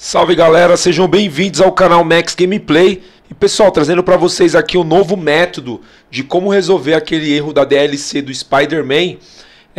Salve galera, sejam bem-vindos ao canal Max Gameplay. E pessoal, trazendo para vocês aqui um novo método de como resolver aquele erro da DLC do Spider-Man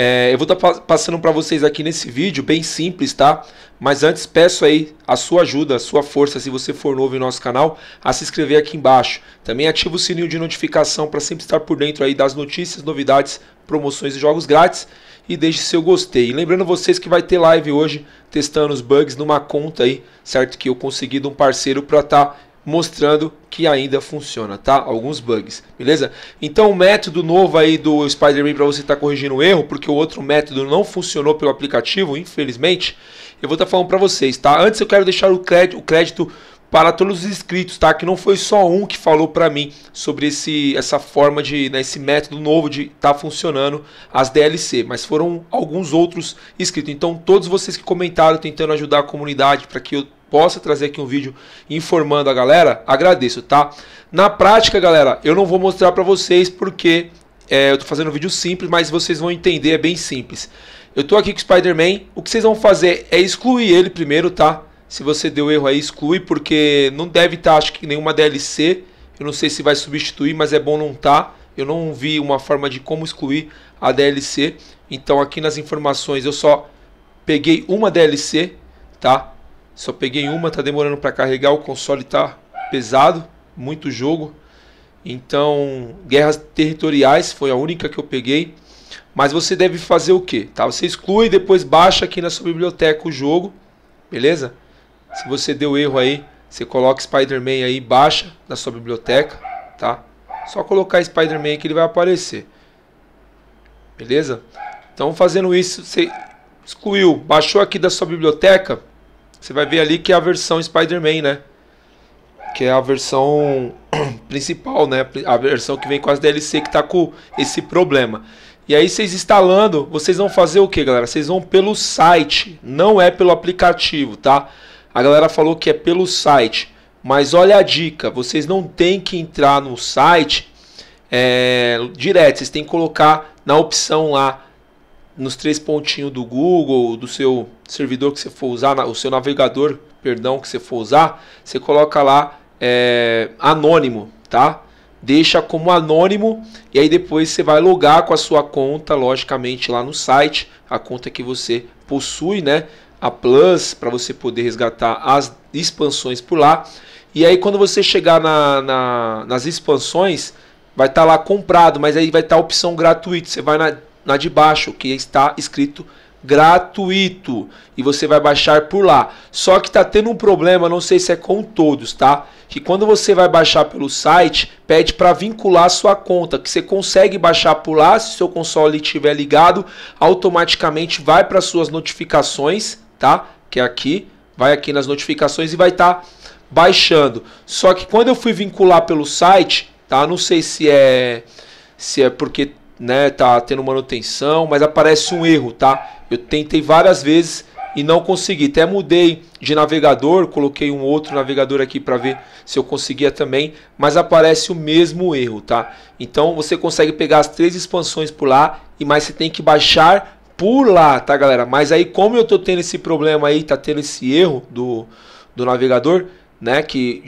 é, eu vou estar tá passando para vocês aqui nesse vídeo, bem simples, tá? Mas antes peço aí a sua ajuda, a sua força, se você for novo em nosso canal, a se inscrever aqui embaixo. Também ativa o sininho de notificação para sempre estar por dentro aí das notícias, novidades, promoções e jogos grátis. E deixe seu gostei. E lembrando vocês que vai ter live hoje testando os bugs numa conta aí, certo? Que eu consegui de um parceiro para estar tá mostrando que ainda funciona, tá? Alguns bugs, beleza? Então o método novo aí do Spider-Man para você estar tá corrigindo o erro, porque o outro método não funcionou pelo aplicativo, infelizmente, eu vou estar tá falando para vocês, tá? Antes eu quero deixar o crédito, o crédito para todos os inscritos, tá? Que não foi só um que falou para mim sobre esse, essa forma de, né, esse método novo de tá funcionando as DLC, mas foram alguns outros inscritos. Então todos vocês que comentaram tentando ajudar a comunidade para que eu possa trazer aqui um vídeo informando a galera, agradeço, tá? Na prática, galera, eu não vou mostrar para vocês porque é, eu tô fazendo um vídeo simples, mas vocês vão entender, é bem simples. Eu tô aqui com o Spider-Man, o que vocês vão fazer é excluir ele primeiro, tá? Se você deu erro aí, exclui, porque não deve estar, tá, acho que, nenhuma DLC. Eu não sei se vai substituir, mas é bom não tá. Eu não vi uma forma de como excluir a DLC. Então aqui nas informações eu só peguei uma DLC, tá? Só peguei uma, tá demorando para carregar, o console tá pesado, muito jogo. Então, guerras territoriais foi a única que eu peguei. Mas você deve fazer o que? Tá? Você exclui depois baixa aqui na sua biblioteca o jogo, beleza? Se você deu erro aí, você coloca Spider-Man aí, baixa na sua biblioteca, tá? Só colocar Spider-Man que ele vai aparecer. Beleza? Então fazendo isso, você excluiu, baixou aqui da sua biblioteca, você vai ver ali que é a versão Spider-Man, né? Que é a versão principal, né? A versão que vem com as DLC que tá com esse problema. E aí vocês instalando, vocês vão fazer o que, galera? Vocês vão pelo site, não é pelo aplicativo, tá? A galera falou que é pelo site, mas olha a dica, vocês não tem que entrar no site é, direto, vocês têm que colocar na opção lá nos três pontinhos do Google, do seu servidor que você for usar, o seu navegador, perdão, que você for usar, você coloca lá é, anônimo, tá? Deixa como anônimo e aí depois você vai logar com a sua conta, logicamente, lá no site, a conta que você possui, né? A Plus, para você poder resgatar as expansões por lá. E aí quando você chegar na, na nas expansões, vai estar tá lá comprado, mas aí vai estar tá a opção gratuita. Você vai na na de baixo, que está escrito gratuito. E você vai baixar por lá. Só que tá tendo um problema, não sei se é com todos, tá? Que quando você vai baixar pelo site, pede para vincular sua conta, que você consegue baixar por lá, se seu console estiver ligado, automaticamente vai para suas notificações, tá? Que é aqui, vai aqui nas notificações e vai estar tá baixando. Só que quando eu fui vincular pelo site, tá? Não sei se é se é porque né? Tá tendo manutenção, mas aparece um erro, tá? Eu tentei várias vezes e não consegui. Até mudei de navegador, coloquei um outro navegador aqui para ver se eu conseguia também, mas aparece o mesmo erro, tá? Então você consegue pegar as três expansões por lá e mais você tem que baixar por lá, tá, galera? Mas aí como eu tô tendo esse problema aí, tá tendo esse erro do do navegador, né? Que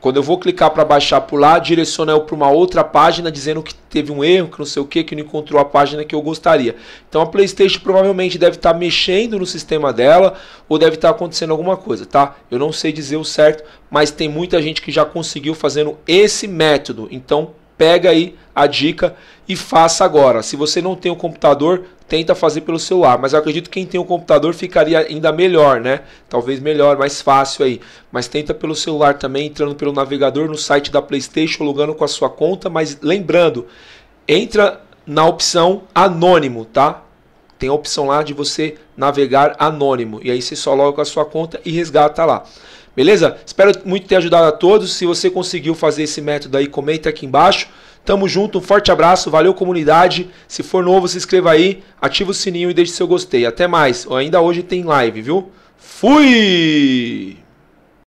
quando eu vou clicar para baixar por lá, direciona eu para uma outra página dizendo que teve um erro, que não sei o que, que não encontrou a página que eu gostaria. Então a PlayStation provavelmente deve estar tá mexendo no sistema dela ou deve estar tá acontecendo alguma coisa, tá? Eu não sei dizer o certo, mas tem muita gente que já conseguiu fazendo esse método. Então pega aí a dica e faça agora. Se você não tem o um computador, tenta fazer pelo celular, mas eu acredito que quem tem o um computador ficaria ainda melhor, né? Talvez melhor, mais fácil aí. Mas tenta pelo celular também, entrando pelo navegador no site da PlayStation, logando com a sua conta, mas lembrando, entra na opção anônimo, tá? Tem a opção lá de você navegar anônimo e aí você só loga com a sua conta e resgata lá. Beleza? Espero muito ter ajudado a todos. Se você conseguiu fazer esse método aí, comenta aqui embaixo. Tamo junto, um forte abraço, valeu comunidade. Se for novo, se inscreva aí, ativa o sininho e deixe seu gostei. Até mais. Ainda hoje tem live, viu? Fui!